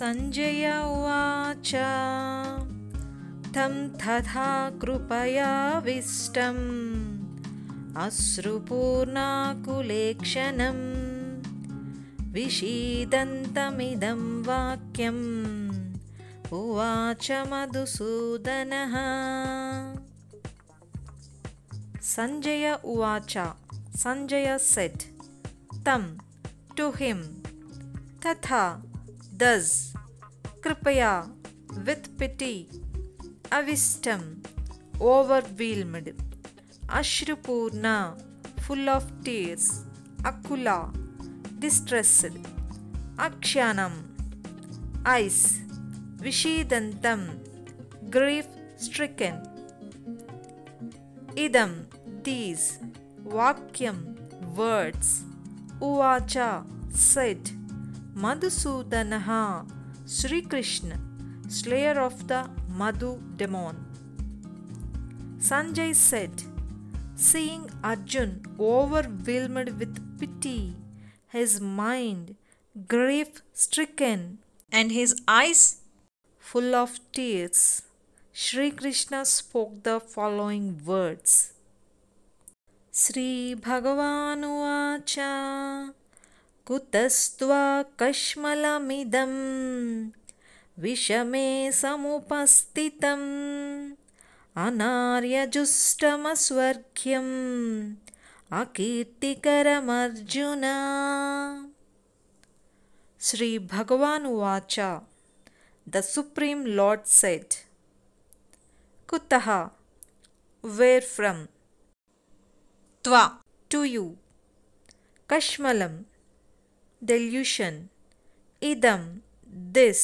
सञ्जय उवाच तं तथा कृपयाविष्टम् अश्रुपूर्णाकुलेक्षणं विषीदन्तमिदं वाक्यम् उवाच मधुसूदनः सञ्जय उवाच सञ्जय सेट् तं टु हिम् तथा does कृपया with pity avistam overwhelmed ashrupurna full of tears akula distressed akshanam eyes, vishidantam grief stricken idam these vakyam words uvacha said madhusudanaha Sri Krishna, slayer of the Madhu demon. Sanjay said, Seeing Arjun overwhelmed with pity, his mind grief stricken, and his eyes full of tears, Sri Krishna spoke the following words Sri Bhagavan कुतस्त्वा कश्मलमिदं विषमे समुपस्थितम् अनार्यजुष्टमस्वर्घ्यम् अकीर्तिकरमर्जुन श्रीभगवानुवाच the supreme lord said कुतः where from त्वा to you कश्मलम् delusion, idam, this,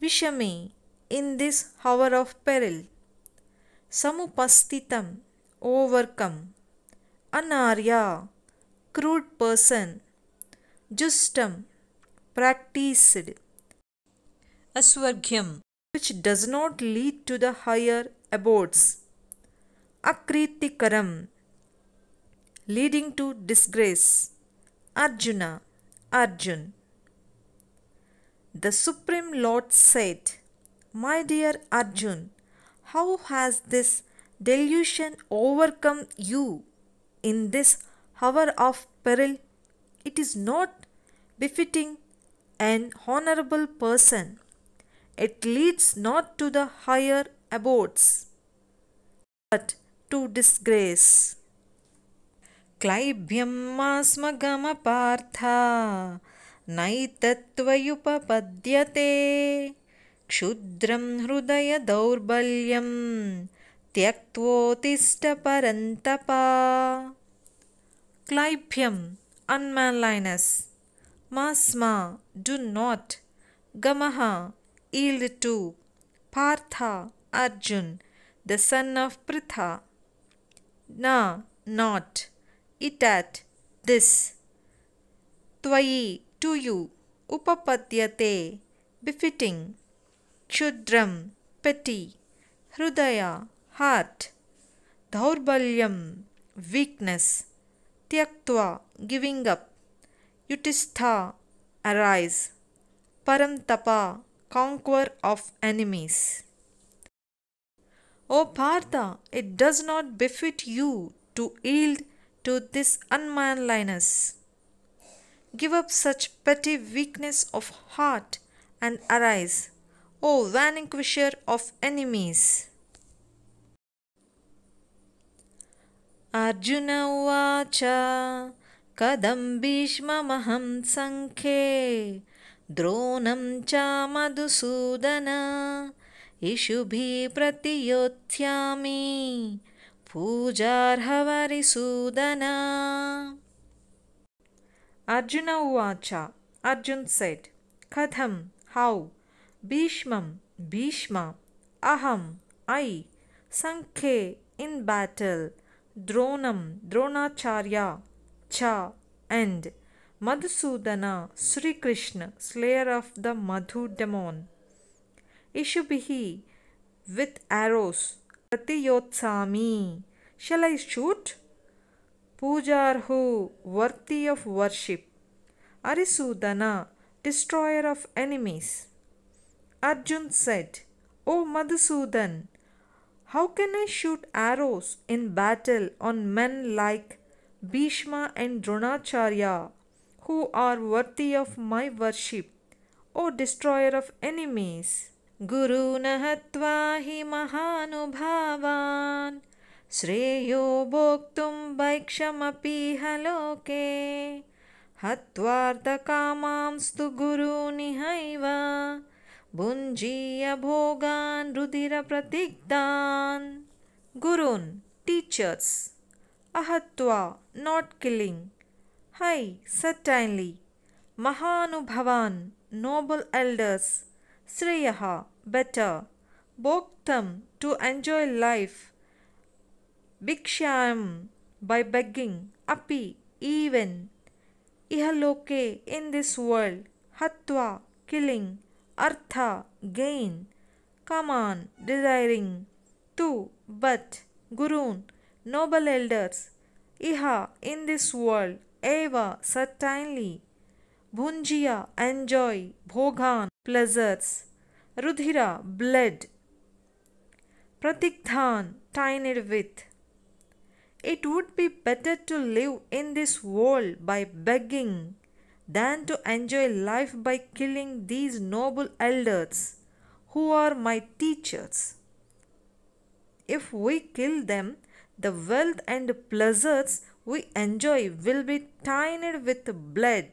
vishame, in this hour of peril, samupastitam, overcome, anarya, crude person, justam, practiced, aswargyam, which does not lead to the higher abodes, akritikaram, leading to disgrace, arjuna, Arjun. The Supreme Lord said, My dear Arjun, how has this delusion overcome you in this hour of peril? It is not befitting an honorable person. It leads not to the higher abodes, but to disgrace. क्लैभ्यमास्मगम पार्थ नैतत्वयुपपद्यते क्षुद्रं हृदय दौर्बल्यं त्यक्तोतिष्ठपरन्तपा क्लैभ्यम् अन्मालैनस् मास्मा do not गमः yield to Partha Arjun the son of Pritha न not it at this. Twayi to you upapadyate befitting. chudram petty. Hrudaya heart. Dhaurbalyam weakness. Tyaktva giving up. Yutistha arise. Paramtapa conqueror of enemies. O Partha, it does not befit you to yield to this unmanliness. Give up such petty weakness of heart and arise, O vanquisher of enemies. Arjuna Vacha Kadam Bhishma Maham Sankhe Dronam Chamadusudana Ishubhi Pratiyothyami Pujarhavarisoodana. Arjuna Uvacha. Arjun said, Katham, how? Bhishmam, Bhishma. Aham, I. Sankhe, in battle. Dronam, Dronacharya. Cha, and. Madhusudana, Sri Krishna, slayer of the Madhu demon. Ishubihi, with arrows, Patiyotsami. Shall I shoot? Pujarhu, worthy of worship. Arisudana, destroyer of enemies. Arjun said, O Madhusudan, how can I shoot arrows in battle on men like Bhishma and Dronacharya, who are worthy of my worship, O destroyer of enemies? गुरुनः त्वा हि महानुभावान् श्रेयो भोक्तुं वैक्षमपीह लोके हत्वार्धकामांस्तु गुरूनिहैव भुञ्जीय भोगान् रुधिरप्रतिग्धान् गुरून् टीचर्स अहत्वा नॉट किलिंग हाय सटाइनली महानुभवान noble elders Sreyaha, better. Bhoktam, to enjoy life. Bhiksham, by begging. Api, even. Ihaloke, in this world. Hatva, killing. Artha, gain. Kaman, desiring. Tu but. Gurun, noble elders. Iha, in this world. Eva, certainly. Bunjia enjoy. Bhogan, pleasures. Rudhira, bled. Pratikthan tined with. It would be better to live in this world by begging than to enjoy life by killing these noble elders who are my teachers. If we kill them, the wealth and pleasures we enjoy will be tainted with blood.